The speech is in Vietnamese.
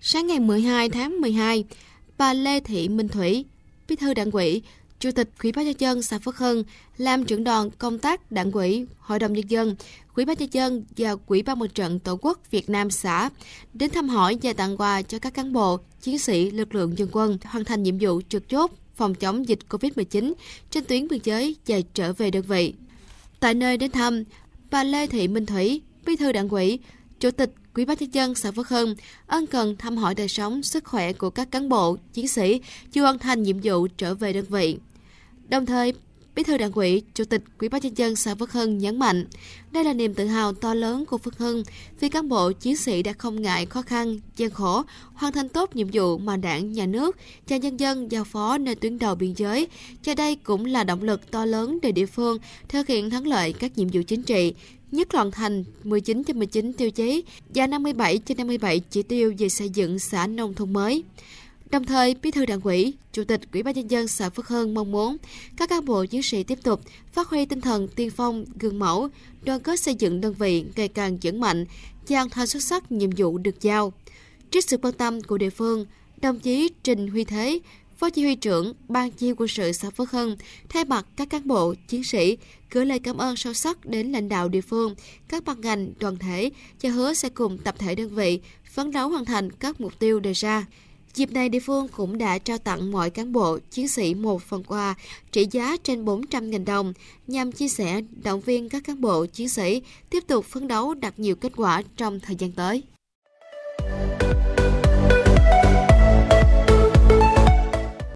Sáng ngày 12 tháng 12, bà Lê Thị Minh Thủy, Bí thư Đảng ủy, Chủ tịch Ủy ban nhân dân xã Phước Hưng làm trưởng đoàn công tác Đảng ủy, Hội đồng nhân dân, Ủy ban nhân dân và Quỹ ban mặt trận Tổ quốc Việt Nam xã đến thăm hỏi và tặng quà cho các cán bộ, chiến sĩ lực lượng dân quân hoàn thành nhiệm vụ trực chốt phòng chống dịch COVID-19 trên tuyến biên giới và trở về đơn vị. Tại nơi đến thăm, bà Lê Thị Minh Thủy, Bí thư Đảng ủy, Chủ tịch quý bác nhân dân xã Phước Hưng ân cần thăm hỏi đời sống, sức khỏe của các cán bộ, chiến sĩ chưa hoàn thành nhiệm vụ trở về đơn vị. Đồng thời, Bí thư Đảng ủy, Chủ tịch Ủy ban nhân dân xã Phước Hưng nhấn mạnh, đây là niềm tự hào to lớn của Phước Hưng vì cán bộ chiến sĩ đã không ngại khó khăn, gian khổ, hoàn thành tốt nhiệm vụ mà Đảng, nhà nước cho nhân dân giao phó nơi tuyến đầu biên giới. Cho đây cũng là động lực to lớn để địa phương thực hiện thắng lợi các nhiệm vụ chính trị, nhất loạn thành 19 trên 19 tiêu chí và 57 trên 57 chỉ tiêu về xây dựng xã nông thôn mới. Đồng thời, Bí thư Đảng ủy, Chủ tịch Ủy ban nhân dân xã Phước Hưng mong muốn các cán bộ chiến sĩ tiếp tục phát huy tinh thần tiên phong, gương mẫu, đoàn kết xây dựng đơn vị ngày càng vững mạnh, hoàn thành xuất sắc nhiệm vụ được giao. Trước sự quan tâm của địa phương, đồng chí Trình Huy Thế, Phó Chỉ huy trưởng Ban Chỉ huy quân sự xã Phước Hưng thay mặt các cán bộ, chiến sĩ gửi lời cảm ơn sâu sắc đến lãnh đạo địa phương, các ban ngành, đoàn thể và hứa sẽ cùng tập thể đơn vị phấn đấu hoàn thành các mục tiêu đề ra. Dịp này, địa phương cũng đã trao tặng mọi cán bộ, chiến sĩ một phần quà trị giá trên 400.000 đồng nhằm chia sẻ động viên các cán bộ, chiến sĩ tiếp tục phấn đấu đạt nhiều kết quả trong thời gian tới.